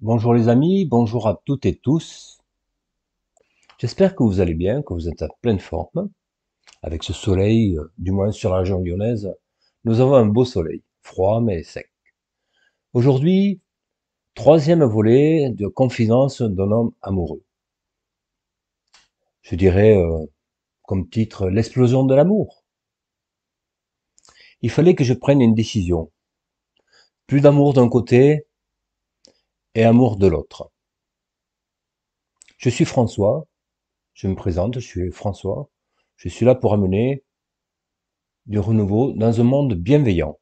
Bonjour les amis, bonjour à toutes et tous. J'espère que vous allez bien, que vous êtes en pleine forme. Avec ce soleil, euh, du moins sur la région lyonnaise, nous avons un beau soleil, froid mais sec. Aujourd'hui, troisième volet de confidence d'un homme amoureux. Je dirais euh, comme titre l'explosion de l'amour. Il fallait que je prenne une décision. Plus d'amour d'un côté, et amour de l'autre. Je suis François, je me présente, je suis François, je suis là pour amener du renouveau dans un monde bienveillant.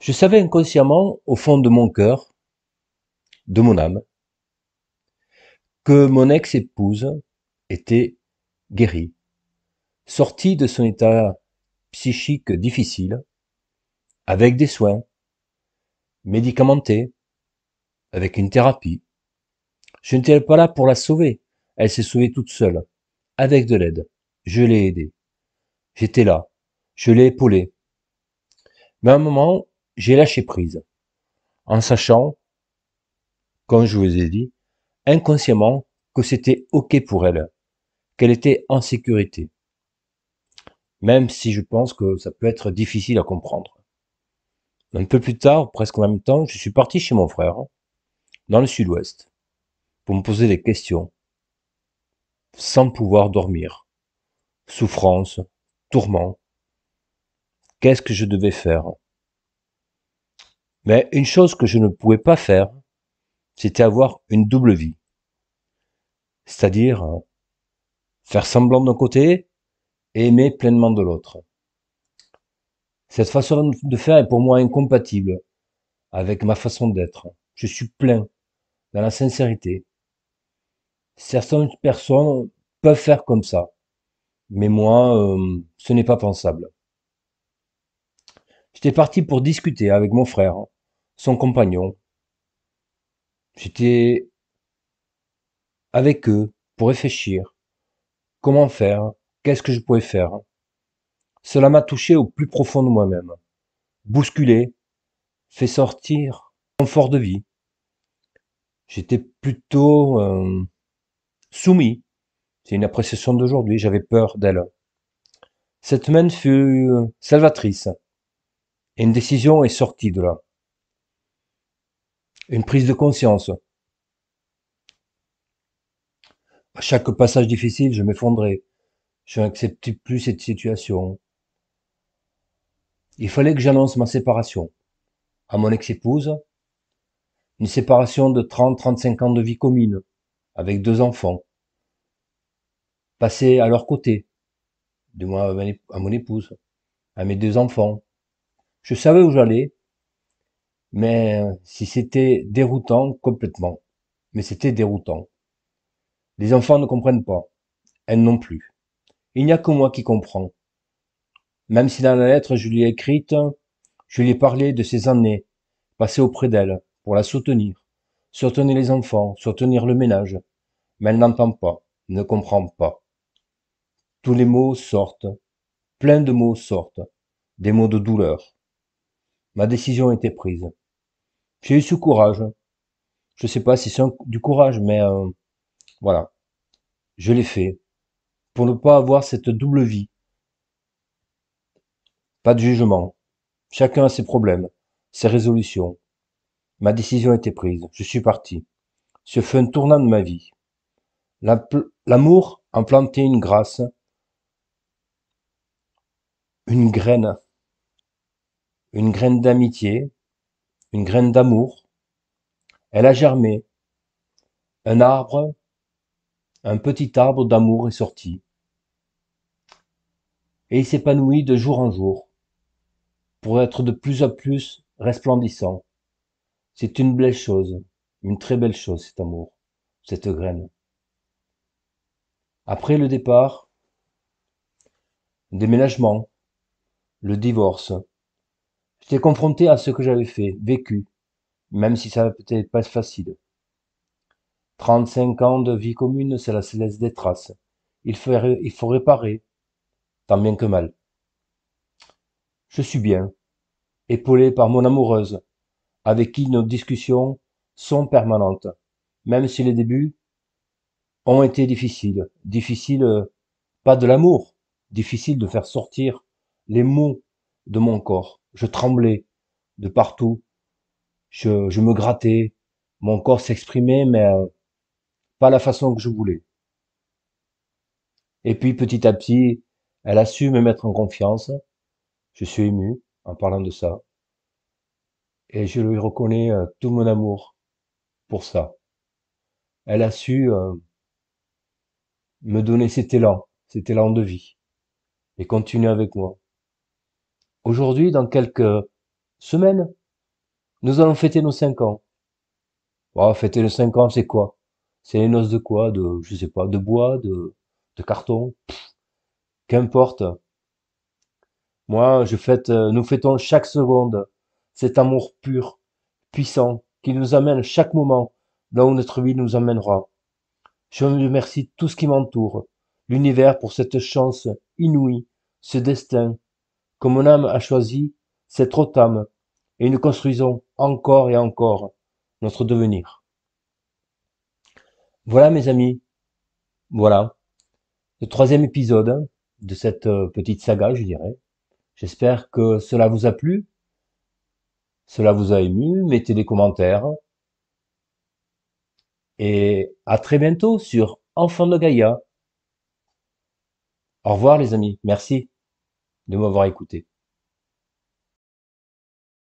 Je savais inconsciemment, au fond de mon cœur, de mon âme, que mon ex-épouse était guérie, sortie de son état psychique difficile, avec des soins, médicamentée, avec une thérapie. Je n'étais pas là pour la sauver. Elle s'est sauvée toute seule, avec de l'aide. Je l'ai aidée. J'étais là. Je l'ai épaulée. Mais à un moment, j'ai lâché prise, en sachant, comme je vous ai dit, inconsciemment que c'était OK pour elle, qu'elle était en sécurité. Même si je pense que ça peut être difficile à comprendre. Un peu plus tard, presque en même temps, je suis parti chez mon frère, dans le sud-ouest, pour me poser des questions, sans pouvoir dormir. Souffrance, tourment. Qu'est-ce que je devais faire Mais une chose que je ne pouvais pas faire, c'était avoir une double vie. C'est-à-dire faire semblant d'un côté et aimer pleinement de l'autre. Cette façon de faire est pour moi incompatible avec ma façon d'être. Je suis plein dans la sincérité. Certaines personnes peuvent faire comme ça, mais moi, euh, ce n'est pas pensable. J'étais parti pour discuter avec mon frère, son compagnon. J'étais avec eux pour réfléchir. Comment faire Qu'est-ce que je pouvais faire cela m'a touché au plus profond de moi-même, bousculé, fait sortir fort de vie. J'étais plutôt euh, soumis. C'est une appréciation d'aujourd'hui, j'avais peur d'elle. Cette semaine fut euh, salvatrice. Et une décision est sortie de là. Une prise de conscience. À chaque passage difficile, je m'effondrais. Je n'acceptais plus cette situation. Il fallait que j'annonce ma séparation à mon ex-épouse, une séparation de 30-35 ans de vie commune, avec deux enfants, passer à leur côté, du moi à mon épouse, à mes deux enfants. Je savais où j'allais, mais si c'était déroutant complètement, mais c'était déroutant. Les enfants ne comprennent pas, elles non plus. Il n'y a que moi qui comprends même si dans la lettre je lui ai écrite, je lui ai parlé de ces années passées auprès d'elle pour la soutenir, soutenir les enfants, soutenir le ménage. Mais elle n'entend pas, ne comprend pas. Tous les mots sortent, plein de mots sortent, des mots de douleur. Ma décision était prise. J'ai eu ce courage. Je ne sais pas si c'est du courage, mais euh, voilà. Je l'ai fait. Pour ne pas avoir cette double vie pas de jugement. Chacun a ses problèmes, ses résolutions. Ma décision était prise. Je suis parti. Ce fut un tournant de ma vie. L'amour a planté une grâce, une graine, une graine d'amitié, une graine d'amour. Elle a germé. Un arbre, un petit arbre d'amour est sorti. Et il s'épanouit de jour en jour pour être de plus en plus resplendissant. C'est une belle chose, une très belle chose cet amour, cette graine. Après le départ, déménagement, le divorce, j'étais confronté à ce que j'avais fait, vécu, même si ça va peut-être pas facile. 35 ans de vie commune, cela se laisse des traces. il faut réparer, tant bien que mal je suis bien, épaulé par mon amoureuse, avec qui nos discussions sont permanentes, même si les débuts ont été difficiles. Difficiles, pas de l'amour, difficile de faire sortir les mots de mon corps. Je tremblais de partout, je, je me grattais, mon corps s'exprimait, mais euh, pas la façon que je voulais. Et puis petit à petit, elle a su me mettre en confiance, je suis ému en parlant de ça. Et je lui reconnais euh, tout mon amour pour ça. Elle a su euh, me donner cet élan, cet élan de vie, et continuer avec moi. Aujourd'hui, dans quelques semaines, nous allons fêter nos cinq ans. Oh, fêter nos cinq ans, c'est quoi C'est les noces de quoi De, je sais pas, de bois, de, de carton Qu'importe. Moi, je fête, euh, nous fêtons chaque seconde cet amour pur, puissant, qui nous amène chaque moment là où notre vie nous emmènera. Je remercie tout ce qui m'entoure, l'univers pour cette chance inouïe, ce destin, que mon âme a choisi, cette autre âme, et nous construisons encore et encore notre devenir. Voilà mes amis, voilà le troisième épisode de cette euh, petite saga, je dirais, J'espère que cela vous a plu, cela vous a ému, mettez des commentaires. Et à très bientôt sur Enfant de Gaïa. Au revoir les amis, merci de m'avoir écouté.